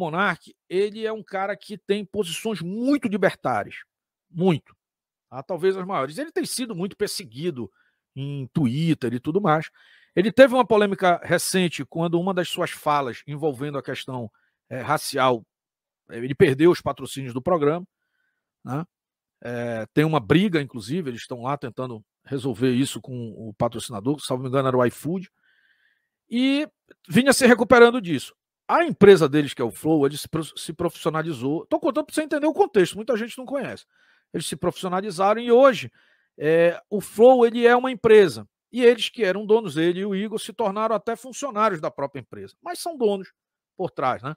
Monark, ele é um cara que tem posições muito libertárias. Muito. Tá? Talvez as maiores. Ele tem sido muito perseguido em Twitter e tudo mais. Ele teve uma polêmica recente quando uma das suas falas envolvendo a questão é, racial, eh, ele perdeu os patrocínios do programa. Né? É, tem uma briga, inclusive, eles estão lá tentando resolver isso com o patrocinador, se não me engano, era o iFood. E vinha se recuperando disso. A empresa deles, que é o Flow, eles se profissionalizou. Estou contando para você entender o contexto, muita gente não conhece. Eles se profissionalizaram e hoje é, o Flow ele é uma empresa. E eles que eram donos dele e o Igor se tornaram até funcionários da própria empresa, mas são donos por trás, né?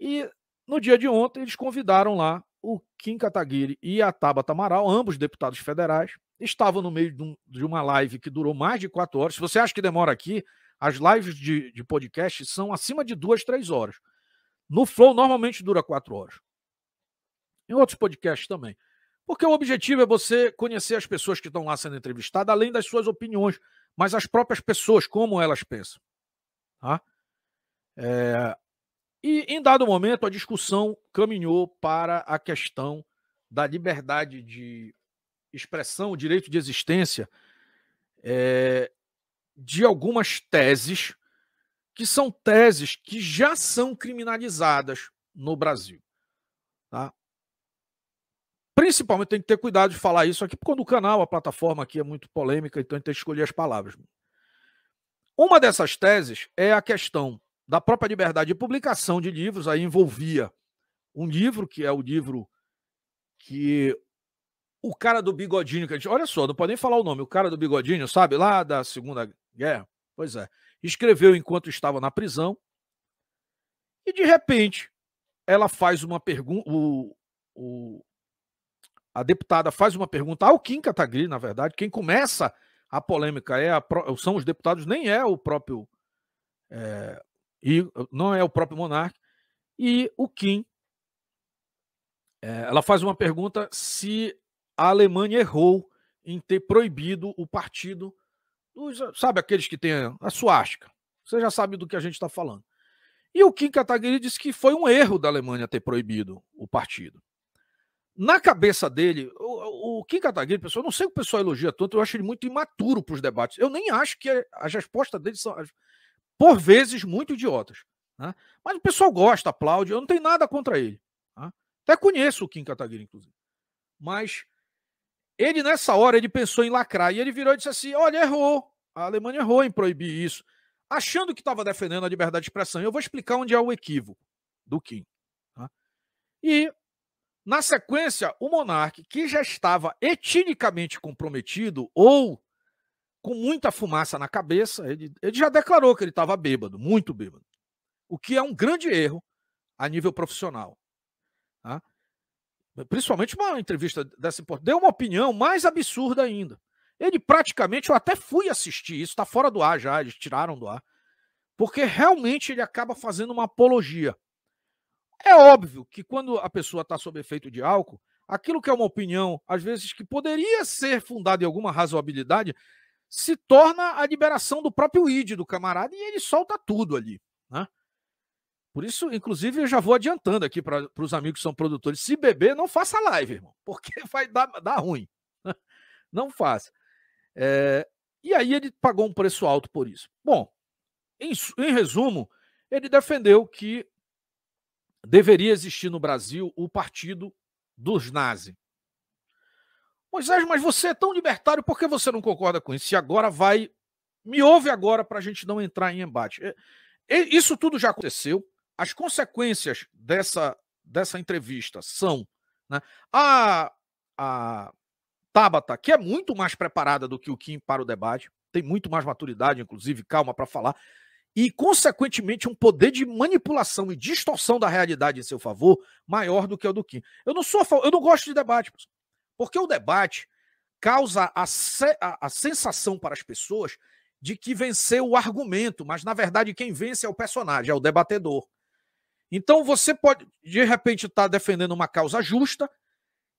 E no dia de ontem eles convidaram lá o Kim Kataguiri e a Tabata Amaral, ambos deputados federais, estavam no meio de, um, de uma live que durou mais de quatro horas. Se você acha que demora aqui, as lives de, de podcast são acima de duas, três horas. No Flow, normalmente dura quatro horas. Em outros podcasts também. Porque o objetivo é você conhecer as pessoas que estão lá sendo entrevistadas, além das suas opiniões, mas as próprias pessoas, como elas pensam. Tá? É... E em dado momento, a discussão caminhou para a questão da liberdade de expressão, o direito de existência é, de algumas teses que são teses que já são criminalizadas no Brasil. Tá? Principalmente tem que ter cuidado de falar isso aqui, porque quando o canal, a plataforma aqui é muito polêmica, então a gente tem que escolher as palavras. Uma dessas teses é a questão da própria liberdade de publicação de livros, aí envolvia um livro, que é o livro que o cara do bigodinho, que a gente, olha só, não podem falar o nome, o cara do bigodinho, sabe, lá da Segunda Guerra. É, pois é. Escreveu enquanto estava na prisão. E de repente, ela faz uma pergunta. O, o, a deputada faz uma pergunta ao Kim Kataguiri, na verdade. Quem começa a polêmica é a, são os deputados, nem é o próprio. É, e não é o próprio Monarque E o Kim. É, ela faz uma pergunta se a Alemanha errou em ter proibido o partido os, sabe aqueles que têm a suástica? Você já sabe do que a gente está falando. E o Kim Kataguiri disse que foi um erro da Alemanha ter proibido o partido. Na cabeça dele, o, o Kim Kataguiri, pessoal, não sei o que o pessoal elogia tanto, eu acho ele muito imaturo para os debates. Eu nem acho que as respostas dele são, por vezes, muito idiotas. Né? Mas o pessoal gosta, aplaude, eu não tenho nada contra ele. Né? Até conheço o Kim Kataguiri, inclusive. Mas ele, nessa hora, ele pensou em lacrar. E ele virou e disse assim, olha, errou. A Alemanha errou em proibir isso, achando que estava defendendo a liberdade de expressão. Eu vou explicar onde é o equívoco do Kim. Tá? E, na sequência, o monarca, que já estava etnicamente comprometido ou com muita fumaça na cabeça, ele, ele já declarou que ele estava bêbado, muito bêbado. O que é um grande erro a nível profissional. Tá? Principalmente uma entrevista dessa importância. Deu uma opinião mais absurda ainda. Ele praticamente, eu até fui assistir, isso está fora do ar já, eles tiraram do ar. Porque realmente ele acaba fazendo uma apologia. É óbvio que quando a pessoa está sob efeito de álcool, aquilo que é uma opinião, às vezes, que poderia ser fundada em alguma razoabilidade, se torna a liberação do próprio id do camarada e ele solta tudo ali. Né? Por isso, inclusive, eu já vou adiantando aqui para os amigos que são produtores: se beber, não faça live, irmão, porque vai dar, dar ruim. Né? Não faça. É, e aí ele pagou um preço alto por isso. Bom, em, em resumo, ele defendeu que deveria existir no Brasil o partido dos nazis. Moisés, mas você é tão libertário, por que você não concorda com isso? E agora vai. Me ouve agora para a gente não entrar em embate. É, isso tudo já aconteceu. As consequências dessa, dessa entrevista são. Né, a, a Tabata, que é muito mais preparada do que o Kim para o debate, tem muito mais maturidade, inclusive, calma para falar, e, consequentemente, um poder de manipulação e distorção da realidade em seu favor maior do que o do Kim. Eu não sou eu não gosto de debate, porque o debate causa a, se, a, a sensação para as pessoas de que venceu o argumento, mas na verdade quem vence é o personagem, é o debatedor. Então você pode, de repente, estar tá defendendo uma causa justa,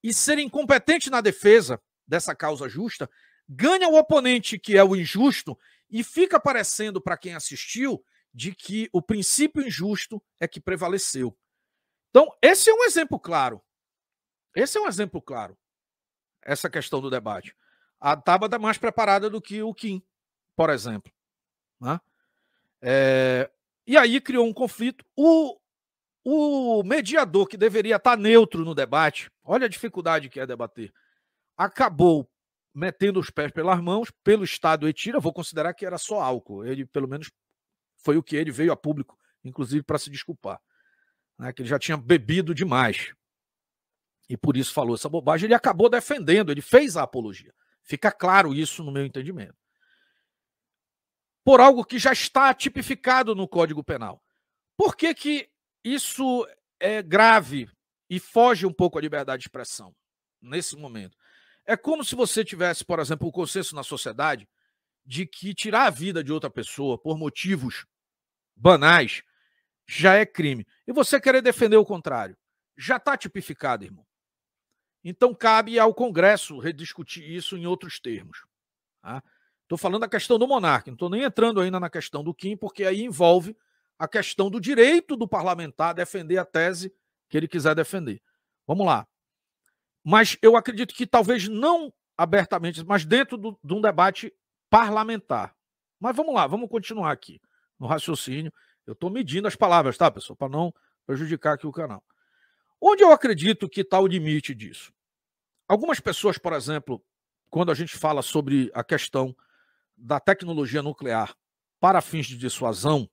e ser incompetente na defesa dessa causa justa, ganha o oponente que é o injusto e fica parecendo para quem assistiu de que o princípio injusto é que prevaleceu. Então, esse é um exemplo claro. Esse é um exemplo claro. Essa questão do debate. A Tabata tá mais preparada do que o Kim, por exemplo. Né? É, e aí criou um conflito. O, o mediador que deveria estar neutro no debate, olha a dificuldade que é debater, acabou metendo os pés pelas mãos, pelo Estado Etira, vou considerar que era só álcool. Ele, pelo menos, foi o que ele veio a público, inclusive, para se desculpar. Né? Que ele já tinha bebido demais. E por isso falou essa bobagem. Ele acabou defendendo, ele fez a apologia. Fica claro isso no meu entendimento. Por algo que já está tipificado no Código Penal. Por que, que isso é grave e foge um pouco à liberdade de expressão nesse momento. É como se você tivesse, por exemplo, o um consenso na sociedade de que tirar a vida de outra pessoa por motivos banais já é crime. E você querer defender o contrário. Já está tipificado, irmão. Então cabe ao Congresso rediscutir isso em outros termos. Estou tá? falando da questão do monarca, não estou nem entrando ainda na questão do Kim, porque aí envolve a questão do direito do parlamentar a defender a tese que ele quiser defender. Vamos lá. Mas eu acredito que talvez não abertamente, mas dentro do, de um debate parlamentar. Mas vamos lá, vamos continuar aqui no raciocínio. Eu estou medindo as palavras, tá, pessoal? Para não prejudicar aqui o canal. Onde eu acredito que está o limite disso? Algumas pessoas, por exemplo, quando a gente fala sobre a questão da tecnologia nuclear para fins de dissuasão,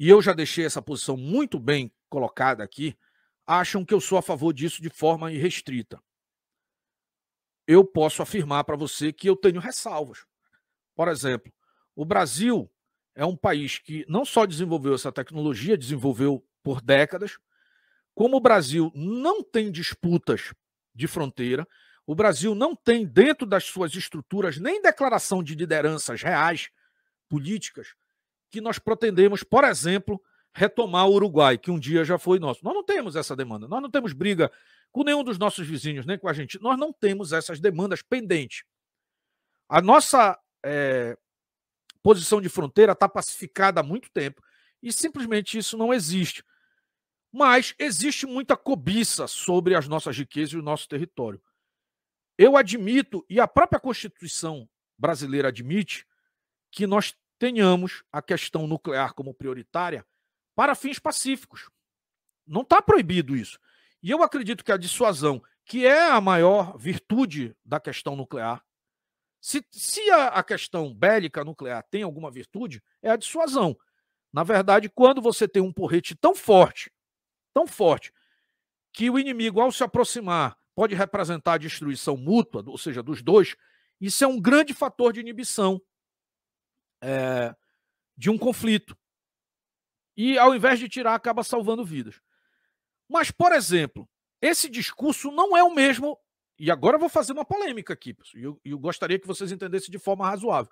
e eu já deixei essa posição muito bem colocada aqui, acham que eu sou a favor disso de forma irrestrita. Eu posso afirmar para você que eu tenho ressalvas. Por exemplo, o Brasil é um país que não só desenvolveu essa tecnologia, desenvolveu por décadas, como o Brasil não tem disputas de fronteira, o Brasil não tem dentro das suas estruturas nem declaração de lideranças reais políticas que nós pretendemos, por exemplo, retomar o Uruguai, que um dia já foi nosso. Nós não temos essa demanda, nós não temos briga com nenhum dos nossos vizinhos, nem com a gente. Nós não temos essas demandas pendentes. A nossa é, posição de fronteira está pacificada há muito tempo e simplesmente isso não existe. Mas existe muita cobiça sobre as nossas riquezas e o nosso território. Eu admito, e a própria Constituição brasileira admite, que nós tenhamos a questão nuclear como prioritária para fins pacíficos. Não está proibido isso. E eu acredito que a dissuasão, que é a maior virtude da questão nuclear, se, se a, a questão bélica nuclear tem alguma virtude, é a dissuasão. Na verdade, quando você tem um porrete tão forte, tão forte, que o inimigo, ao se aproximar, pode representar a destruição mútua, ou seja, dos dois, isso é um grande fator de inibição é, de um conflito. E ao invés de tirar, acaba salvando vidas. Mas, por exemplo, esse discurso não é o mesmo. E agora eu vou fazer uma polêmica aqui, e eu, eu gostaria que vocês entendessem de forma razoável.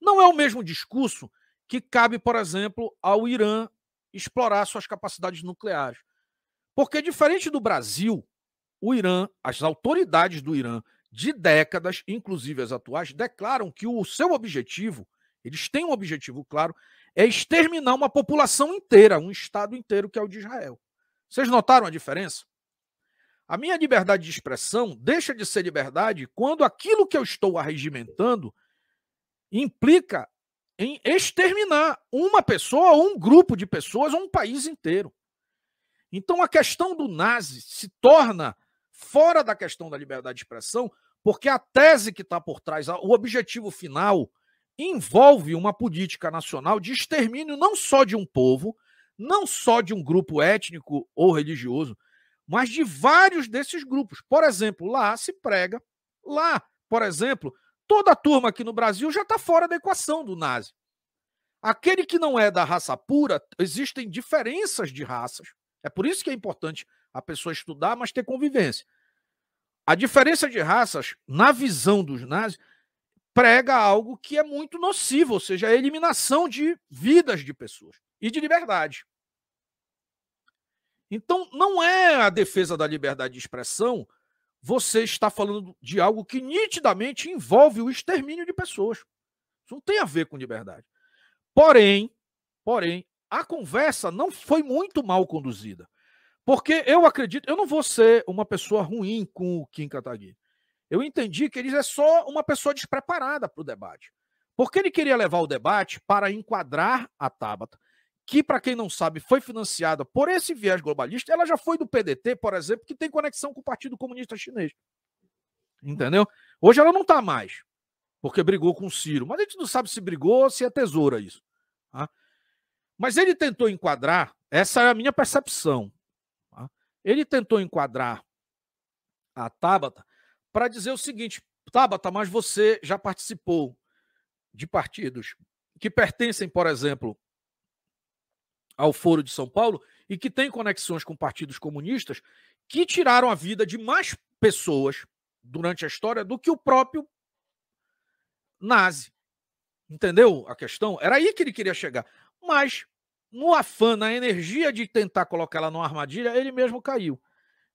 Não é o mesmo discurso que cabe, por exemplo, ao Irã explorar suas capacidades nucleares. Porque, diferente do Brasil, o Irã, as autoridades do Irã de décadas, inclusive as atuais, declaram que o seu objetivo eles têm um objetivo claro, é exterminar uma população inteira, um Estado inteiro, que é o de Israel. Vocês notaram a diferença? A minha liberdade de expressão deixa de ser liberdade quando aquilo que eu estou arregimentando implica em exterminar uma pessoa, ou um grupo de pessoas, ou um país inteiro. Então a questão do nazi se torna fora da questão da liberdade de expressão, porque a tese que está por trás, o objetivo final envolve uma política nacional de extermínio não só de um povo, não só de um grupo étnico ou religioso, mas de vários desses grupos. Por exemplo, lá se prega, lá, por exemplo, toda a turma aqui no Brasil já está fora da equação do nazi. Aquele que não é da raça pura, existem diferenças de raças. É por isso que é importante a pessoa estudar, mas ter convivência. A diferença de raças, na visão dos nazis, prega algo que é muito nocivo, ou seja, a eliminação de vidas de pessoas e de liberdade. Então, não é a defesa da liberdade de expressão, você está falando de algo que nitidamente envolve o extermínio de pessoas. Isso não tem a ver com liberdade. Porém, porém, a conversa não foi muito mal conduzida. Porque eu acredito, eu não vou ser uma pessoa ruim com o Kim Kataguiri eu entendi que ele é só uma pessoa despreparada para o debate. Porque ele queria levar o debate para enquadrar a Tabata, que, para quem não sabe, foi financiada por esse viés globalista. Ela já foi do PDT, por exemplo, que tem conexão com o Partido Comunista Chinês. Entendeu? Hoje ela não está mais, porque brigou com o Ciro. Mas a gente não sabe se brigou ou se é tesoura isso. Tá? Mas ele tentou enquadrar, essa é a minha percepção. Tá? Ele tentou enquadrar a Tabata para dizer o seguinte: Tabata, mas você já participou de partidos que pertencem, por exemplo, ao Foro de São Paulo e que têm conexões com partidos comunistas que tiraram a vida de mais pessoas durante a história do que o próprio Nazi. Entendeu a questão? Era aí que ele queria chegar. Mas, no afã, na energia de tentar colocar ela numa armadilha, ele mesmo caiu.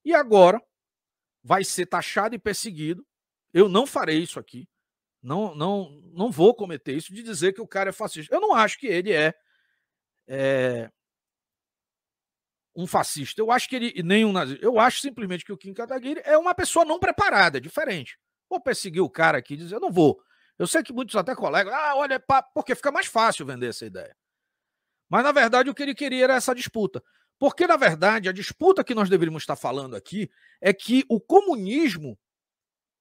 E agora, vai ser taxado e perseguido. Eu não farei isso aqui. Não, não, não vou cometer isso de dizer que o cara é fascista. Eu não acho que ele é, é um fascista. Eu acho que ele nem um nazista. Eu acho simplesmente que o Kim Kataguiri é uma pessoa não preparada, diferente. Vou perseguir o cara aqui e dizer, eu não vou. Eu sei que muitos até colegas, ah, olha, porque fica mais fácil vender essa ideia. Mas na verdade o que ele queria era essa disputa. Porque, na verdade, a disputa que nós deveríamos estar falando aqui é que o comunismo,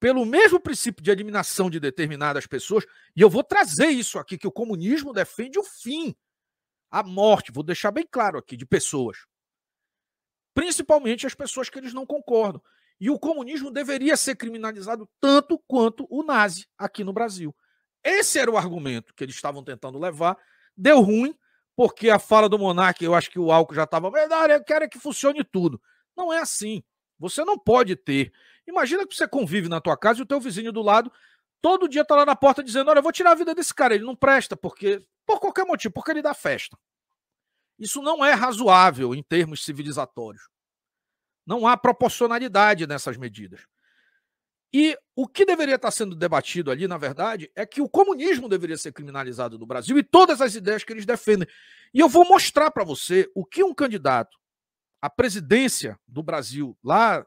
pelo mesmo princípio de eliminação de determinadas pessoas, e eu vou trazer isso aqui, que o comunismo defende o fim, a morte, vou deixar bem claro aqui, de pessoas. Principalmente as pessoas que eles não concordam. E o comunismo deveria ser criminalizado tanto quanto o nazi aqui no Brasil. Esse era o argumento que eles estavam tentando levar. Deu ruim, porque a fala do Monark, eu acho que o álcool já estava. Eu quero é que funcione tudo. Não é assim. Você não pode ter. Imagina que você convive na tua casa e o teu vizinho do lado todo dia está lá na porta dizendo: Olha, eu vou tirar a vida desse cara, ele não presta, porque. Por qualquer motivo, porque ele dá festa. Isso não é razoável em termos civilizatórios. Não há proporcionalidade nessas medidas. E o que deveria estar sendo debatido ali, na verdade, é que o comunismo deveria ser criminalizado no Brasil e todas as ideias que eles defendem. E eu vou mostrar para você o que um candidato à presidência do Brasil, lá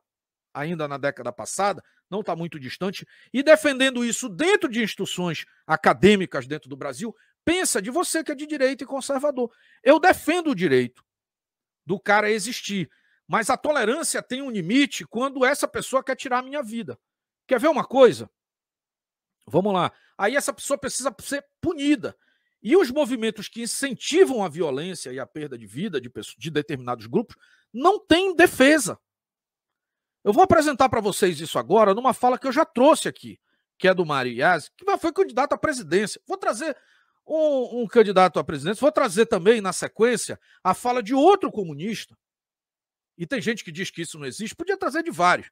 ainda na década passada, não está muito distante, e defendendo isso dentro de instituições acadêmicas dentro do Brasil, pensa de você que é de direita e conservador. Eu defendo o direito do cara existir, mas a tolerância tem um limite quando essa pessoa quer tirar a minha vida. Quer ver uma coisa? Vamos lá. Aí essa pessoa precisa ser punida. E os movimentos que incentivam a violência e a perda de vida de, pessoas, de determinados grupos não têm defesa. Eu vou apresentar para vocês isso agora numa fala que eu já trouxe aqui, que é do Mário Iazzi, que foi candidato à presidência. Vou trazer um, um candidato à presidência, vou trazer também, na sequência, a fala de outro comunista. E tem gente que diz que isso não existe, podia trazer de vários.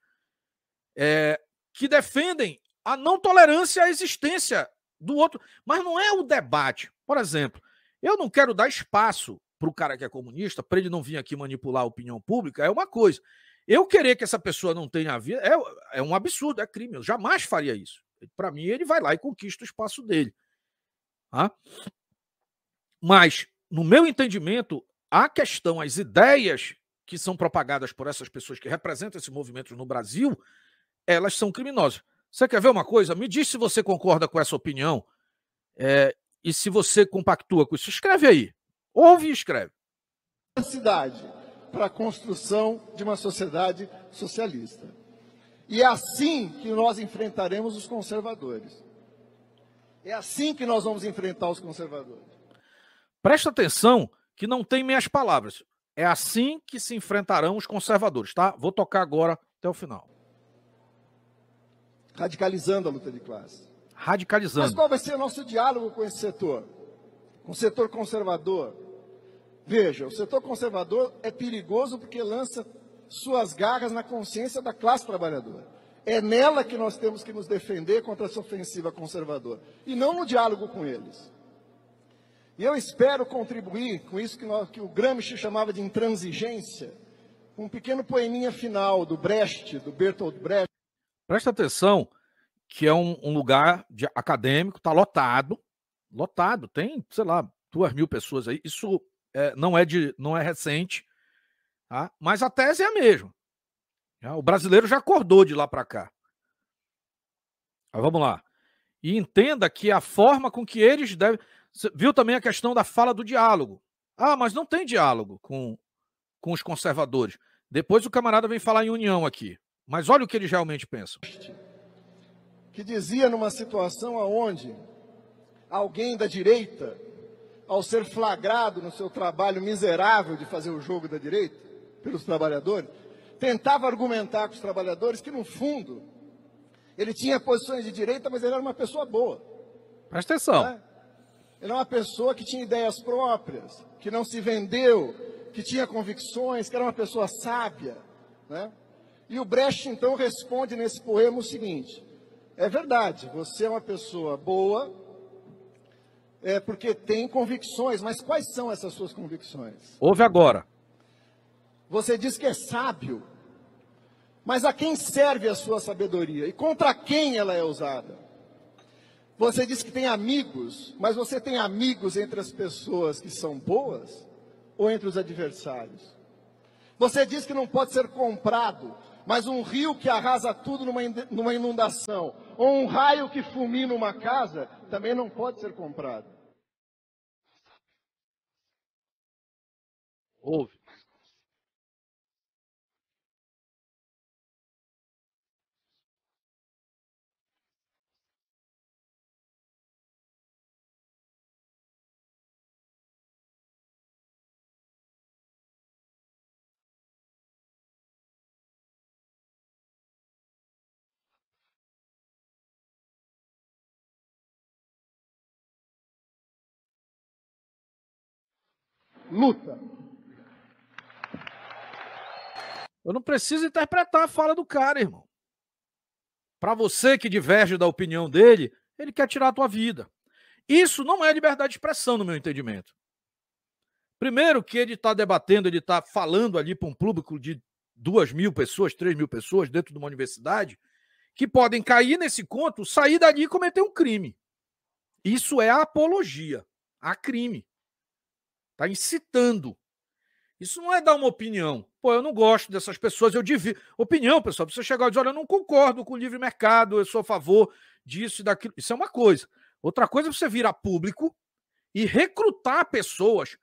É, que defendem a não tolerância à existência do outro. Mas não é o debate. Por exemplo, eu não quero dar espaço para o cara que é comunista, para ele não vir aqui manipular a opinião pública, é uma coisa. Eu querer que essa pessoa não tenha vida é, é um absurdo, é crime. Eu jamais faria isso. Para mim, ele vai lá e conquista o espaço dele. Tá? Mas, no meu entendimento, a questão, as ideias que são propagadas por essas pessoas que representam esse movimento no Brasil, elas são criminosas. Você quer ver uma coisa? Me diz se você concorda com essa opinião é, e se você compactua com isso. Escreve aí. Ouve e escreve. Cidade para a construção de uma sociedade socialista. E é assim que nós enfrentaremos os conservadores. É assim que nós vamos enfrentar os conservadores. Presta atenção que não tem minhas palavras. É assim que se enfrentarão os conservadores, tá? Vou tocar agora até o final radicalizando a luta de classe. Radicalizando. Mas qual vai ser o nosso diálogo com esse setor? Com o setor conservador? Veja, o setor conservador é perigoso porque lança suas garras na consciência da classe trabalhadora. É nela que nós temos que nos defender contra essa ofensiva conservadora, e não no diálogo com eles. E eu espero contribuir com isso que, nós, que o Gramsci chamava de intransigência, um pequeno poeminha final do Brecht, do Bertolt Brecht, Presta atenção que é um, um lugar de, acadêmico, está lotado, lotado, tem, sei lá, duas mil pessoas aí. Isso é, não é de, não é recente, tá? mas a tese é a mesma. Tá? O brasileiro já acordou de lá para cá. Mas vamos lá. E entenda que a forma com que eles devem. Você viu também a questão da fala do diálogo. Ah, mas não tem diálogo com, com os conservadores. Depois o camarada vem falar em união aqui. Mas olha o que eles realmente pensam. Que dizia numa situação aonde alguém da direita, ao ser flagrado no seu trabalho miserável de fazer o jogo da direita pelos trabalhadores, tentava argumentar com os trabalhadores que no fundo ele tinha posições de direita, mas ele era uma pessoa boa. Presta atenção. Né? Ele era uma pessoa que tinha ideias próprias, que não se vendeu, que tinha convicções, que era uma pessoa sábia, né? E o Brecht então responde nesse poema o seguinte: é verdade, você é uma pessoa boa, é porque tem convicções, mas quais são essas suas convicções? Ouve agora. Você diz que é sábio, mas a quem serve a sua sabedoria e contra quem ela é usada? Você diz que tem amigos, mas você tem amigos entre as pessoas que são boas ou entre os adversários? Você diz que não pode ser comprado, mas um rio que arrasa tudo numa inundação, ou um raio que fulmina uma casa, também não pode ser comprado. Ouve. luta. Eu não preciso interpretar a fala do cara, irmão. Para você que diverge da opinião dele, ele quer tirar a tua vida. Isso não é liberdade de expressão, no meu entendimento. Primeiro, que ele está debatendo, ele está falando ali para um público de duas mil pessoas, três mil pessoas dentro de uma universidade, que podem cair nesse conto, sair dali e cometer um crime. Isso é apologia a crime. Está incitando. Isso não é dar uma opinião. Pô, eu não gosto dessas pessoas, eu divido. Opinião, pessoal, você chegar e dizer, olha, eu não concordo com o livre mercado, eu sou a favor disso e daquilo. Isso é uma coisa. Outra coisa é você virar público e recrutar pessoas.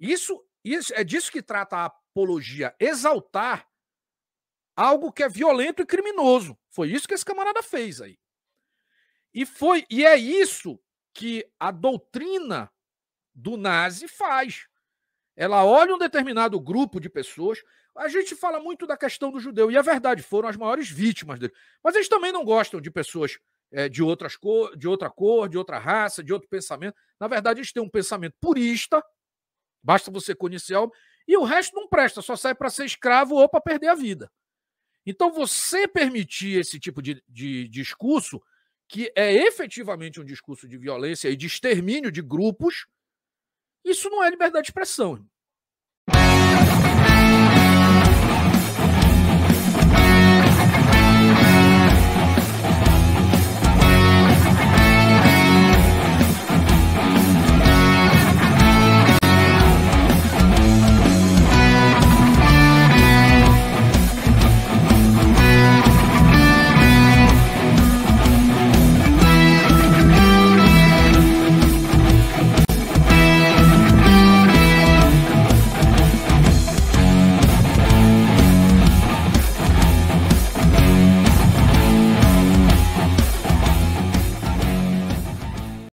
Isso, isso é disso que trata a apologia, exaltar algo que é violento e criminoso. Foi isso que esse camarada fez aí. E foi e é isso que a doutrina do nazi faz. Ela olha um determinado grupo de pessoas. A gente fala muito da questão do judeu, e é verdade, foram as maiores vítimas dele. Mas eles também não gostam de pessoas é, de, outras cor, de outra cor, de outra raça, de outro pensamento. Na verdade, eles têm um pensamento purista, basta você conhecer algo, e o resto não presta, só sai para ser escravo ou para perder a vida. Então, você permitir esse tipo de, de discurso, que é efetivamente um discurso de violência e de extermínio de grupos, isso não é liberdade de expressão.